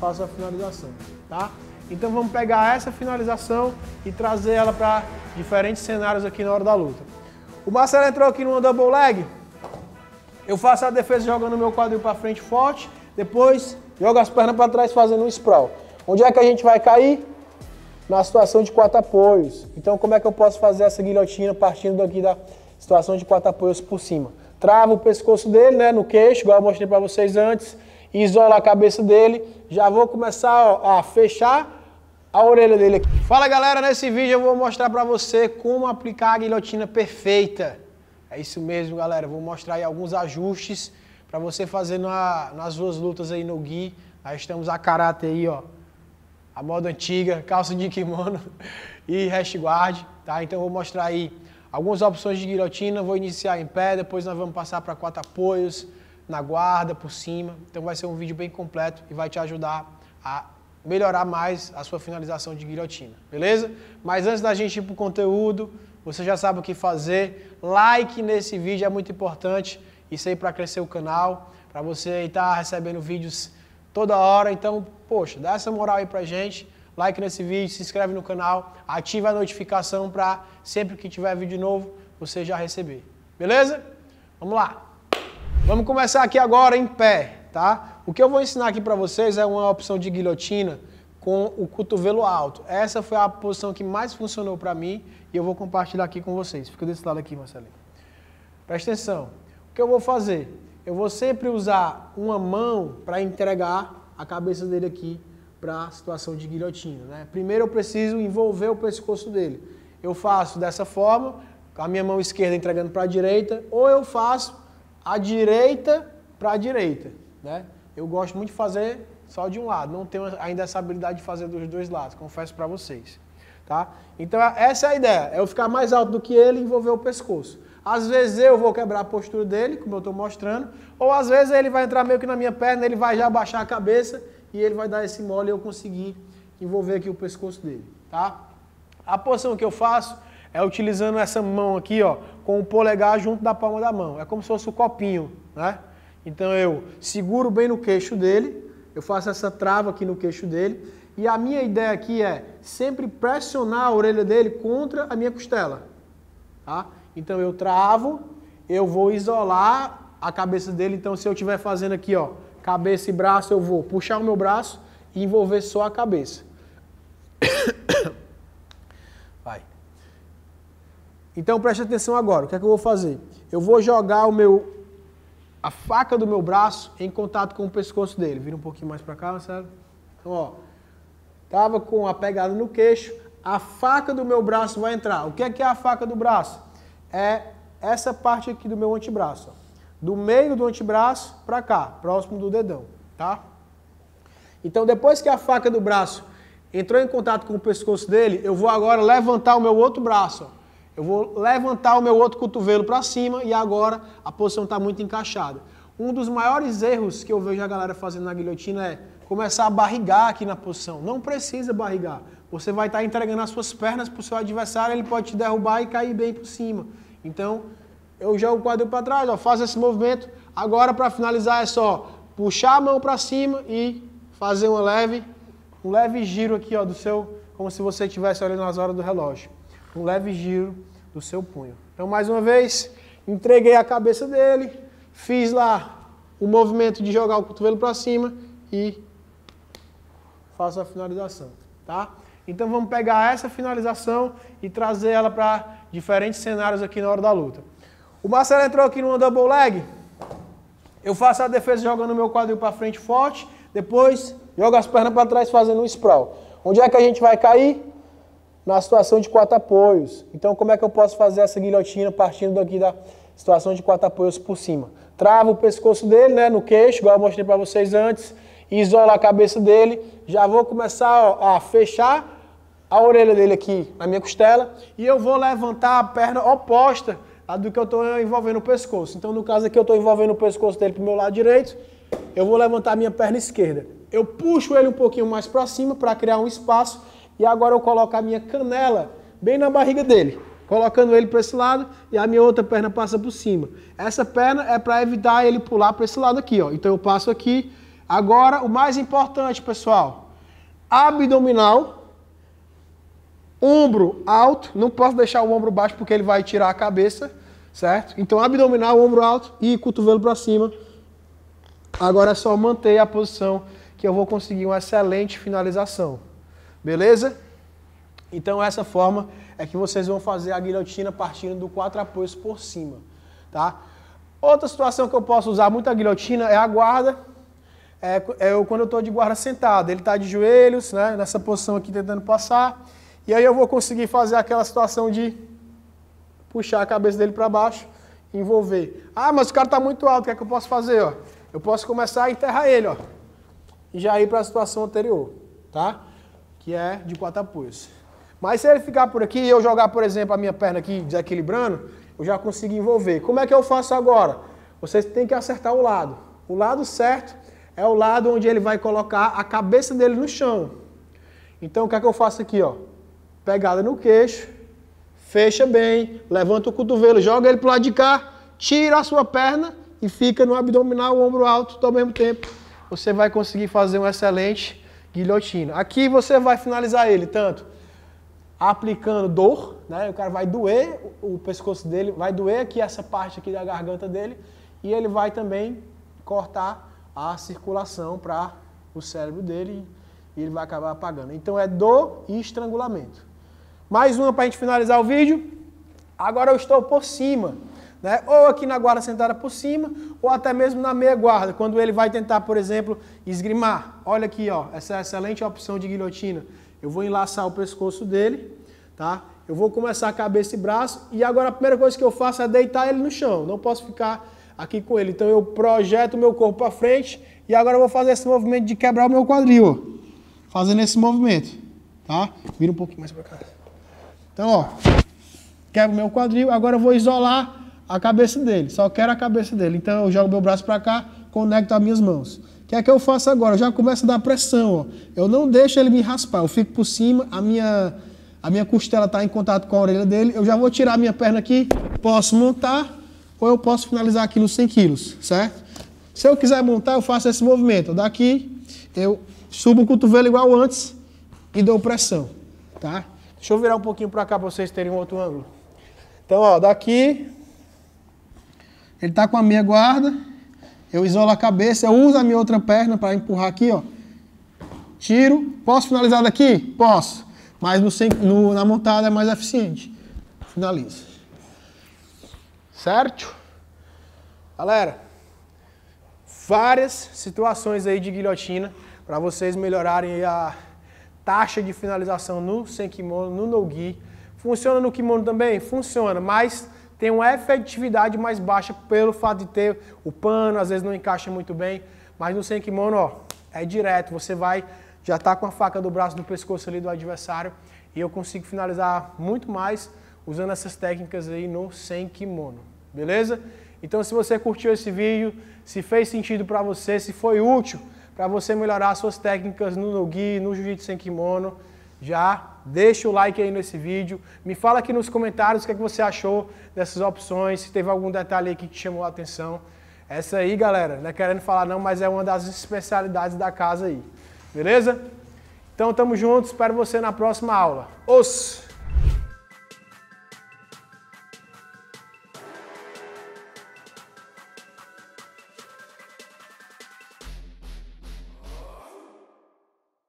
faço a finalização, tá? Então vamos pegar essa finalização e trazer ela para diferentes cenários aqui na hora da luta. O Marcelo entrou aqui numa double leg, eu faço a defesa jogando meu quadril para frente forte, depois jogo as pernas para trás fazendo um sprawl. Onde é que a gente vai cair? Na situação de quatro apoios. Então como é que eu posso fazer essa guilhotina partindo daqui da situação de quatro apoios por cima? Trava o pescoço dele, né, no queixo, igual eu mostrei para vocês antes, isola a cabeça dele. Já vou começar ó, a fechar a orelha dele aqui. Fala galera, nesse vídeo eu vou mostrar para você como aplicar a guilhotina perfeita. É isso mesmo galera, vou mostrar aí alguns ajustes para você fazer na, nas suas lutas aí no gui. nós estamos a caráter aí, ó, a moda antiga, calça de kimono e hash guard, tá? Então eu vou mostrar aí algumas opções de guilhotina, vou iniciar em pé, depois nós vamos passar para quatro apoios, na guarda, por cima. Então vai ser um vídeo bem completo e vai te ajudar a melhorar mais a sua finalização de guilhotina, beleza? Mas antes da gente ir para o conteúdo, você já sabe o que fazer. Like nesse vídeo é muito importante, isso aí para crescer o canal, para você estar tá recebendo vídeos toda hora. Então, poxa, dá essa moral aí para gente. Like nesse vídeo, se inscreve no canal, ativa a notificação para sempre que tiver vídeo novo você já receber. Beleza? Vamos lá! Vamos começar aqui agora em pé, tá? O que eu vou ensinar aqui para vocês é uma opção de guilhotina com o cotovelo alto. Essa foi a posição que mais funcionou para mim e eu vou compartilhar aqui com vocês. Fica desse lado aqui, Marcelinho. Presta atenção. O que eu vou fazer? Eu vou sempre usar uma mão para entregar a cabeça dele aqui para a situação de guilhotina. Né? Primeiro eu preciso envolver o pescoço dele. Eu faço dessa forma, com a minha mão esquerda entregando para a direita, ou eu faço à direita para a direita. Né? Eu gosto muito de fazer só de um lado, não tenho ainda essa habilidade de fazer dos dois lados, confesso para vocês. Tá? Então essa é a ideia, é eu ficar mais alto do que ele e envolver o pescoço. Às vezes eu vou quebrar a postura dele, como eu estou mostrando, ou às vezes ele vai entrar meio que na minha perna, ele vai já baixar a cabeça e ele vai dar esse mole e eu conseguir envolver aqui o pescoço dele. Tá? A posição que eu faço é utilizando essa mão aqui, ó, com o polegar junto da palma da mão. É como se fosse o um copinho, né? Então eu seguro bem no queixo dele, eu faço essa trava aqui no queixo dele, e a minha ideia aqui é sempre pressionar a orelha dele contra a minha costela. Tá? Então eu travo, eu vou isolar a cabeça dele, então se eu estiver fazendo aqui, ó, cabeça e braço, eu vou puxar o meu braço e envolver só a cabeça. Vai. Então preste atenção agora, o que é que eu vou fazer? Eu vou jogar o meu a faca do meu braço em contato com o pescoço dele. Vira um pouquinho mais para cá, Marcelo. Então, ó, tava com a pegada no queixo, a faca do meu braço vai entrar. O que é que é a faca do braço? É essa parte aqui do meu antebraço, ó. do meio do antebraço para cá, próximo do dedão, tá? Então, depois que a faca do braço entrou em contato com o pescoço dele, eu vou agora levantar o meu outro braço, ó eu vou levantar o meu outro cotovelo para cima e agora a posição está muito encaixada. Um dos maiores erros que eu vejo a galera fazendo na guilhotina é começar a barrigar aqui na posição. Não precisa barrigar. Você vai estar tá entregando as suas pernas para o seu adversário, ele pode te derrubar e cair bem por cima. Então, eu jogo o quadril para trás, ó, faz esse movimento. Agora, para finalizar, é só puxar a mão para cima e fazer uma leve, um leve giro aqui ó, do seu, como se você estivesse olhando as horas do relógio um leve giro do seu punho. Então, mais uma vez, entreguei a cabeça dele, fiz lá o movimento de jogar o cotovelo para cima e faço a finalização, tá? Então vamos pegar essa finalização e trazer ela para diferentes cenários aqui na hora da luta. O Marcelo entrou aqui numa double leg, eu faço a defesa jogando o meu quadril para frente forte, depois jogo as pernas para trás fazendo um sprawl. Onde é que a gente vai cair? na situação de quatro apoios. Então, como é que eu posso fazer essa guilhotina partindo daqui da situação de quatro apoios por cima? Trava o pescoço dele, né, no queixo, igual eu mostrei para vocês antes, isola a cabeça dele, já vou começar ó, a fechar a orelha dele aqui na minha costela e eu vou levantar a perna oposta à do que eu estou envolvendo o pescoço. Então, no caso aqui, eu estou envolvendo o pescoço dele para o meu lado direito, eu vou levantar a minha perna esquerda. Eu puxo ele um pouquinho mais para cima para criar um espaço e agora eu coloco a minha canela bem na barriga dele, colocando ele para esse lado e a minha outra perna passa por cima. Essa perna é para evitar ele pular para esse lado aqui, ó. Então eu passo aqui. Agora, o mais importante, pessoal, abdominal, ombro alto, não posso deixar o ombro baixo porque ele vai tirar a cabeça, certo? Então abdominal, ombro alto e cotovelo para cima. Agora é só manter a posição que eu vou conseguir uma excelente finalização. Beleza? Então, essa forma é que vocês vão fazer a guilhotina partindo do quatro apoios por cima, tá? Outra situação que eu posso usar muito a guilhotina é a guarda. É, é eu, quando eu estou de guarda sentado ele está de joelhos, né, nessa posição aqui tentando passar. E aí eu vou conseguir fazer aquela situação de puxar a cabeça dele para baixo, envolver. Ah, mas o cara está muito alto, o que é que eu posso fazer? Ó? Eu posso começar a enterrar ele, ó, e já ir para a situação anterior, Tá? que é de quatro apoios. Mas se ele ficar por aqui e eu jogar, por exemplo, a minha perna aqui desequilibrando, eu já consigo envolver. Como é que eu faço agora? Você tem que acertar o lado. O lado certo é o lado onde ele vai colocar a cabeça dele no chão. Então, o que é que eu faço aqui? Ó? Pegada no queixo, fecha bem, levanta o cotovelo, joga ele para o lado de cá, tira a sua perna e fica no abdominal, ombro alto, ao mesmo tempo. Você vai conseguir fazer um excelente guilhotina. Aqui você vai finalizar ele tanto aplicando dor, né? O cara vai doer o pescoço dele, vai doer aqui essa parte aqui da garganta dele e ele vai também cortar a circulação para o cérebro dele e ele vai acabar apagando. Então é dor e estrangulamento. Mais uma para a gente finalizar o vídeo. Agora eu estou por cima. Né? ou aqui na guarda sentada por cima, ou até mesmo na meia guarda, quando ele vai tentar, por exemplo, esgrimar. Olha aqui, ó, essa é excelente opção de guilhotina. Eu vou enlaçar o pescoço dele, tá? Eu vou começar a cabeça e braço, e agora a primeira coisa que eu faço é deitar ele no chão. Não posso ficar aqui com ele. Então eu projeto o meu corpo para frente, e agora eu vou fazer esse movimento de quebrar o meu quadril, ó. Fazendo esse movimento, tá? Vira um pouquinho mais para cá. Então, ó, quebro o meu quadril, agora eu vou isolar a cabeça dele, só quero a cabeça dele. Então eu jogo meu braço para cá, conecto as minhas mãos. O que é que eu faço agora? Eu já começo a dar pressão, ó. eu não deixo ele me raspar, eu fico por cima, a minha, a minha costela está em contato com a orelha dele, eu já vou tirar a minha perna aqui, posso montar ou eu posso finalizar aqui nos 100 quilos, certo? Se eu quiser montar, eu faço esse movimento. Daqui, eu subo o cotovelo igual antes e dou pressão, tá? Deixa eu virar um pouquinho para cá para vocês terem um outro ângulo. Então, ó, daqui ele está com a minha guarda, eu isolo a cabeça, eu uso a minha outra perna para empurrar aqui, ó. Tiro. Posso finalizar daqui? Posso. Mas no, no, na montada é mais eficiente. Finaliza. Certo? Galera, várias situações aí de guilhotina para vocês melhorarem a taxa de finalização no sem kimono, no no-gi. Funciona no kimono também? Funciona, mas tem uma efetividade mais baixa pelo fato de ter o pano, às vezes não encaixa muito bem, mas no Senkimono, ó, é direto, você vai, já tá com a faca do braço do pescoço ali do adversário e eu consigo finalizar muito mais usando essas técnicas aí no Senkimono, beleza? Então se você curtiu esse vídeo, se fez sentido para você, se foi útil para você melhorar suas técnicas no no-gi, no jiu-jitsu Senkimono, já Deixa o like aí nesse vídeo. Me fala aqui nos comentários o que, é que você achou dessas opções, se teve algum detalhe aqui que chamou a atenção. Essa aí, galera, não é querendo falar não, mas é uma das especialidades da casa aí. Beleza? Então, tamo junto. Espero você na próxima aula. Os!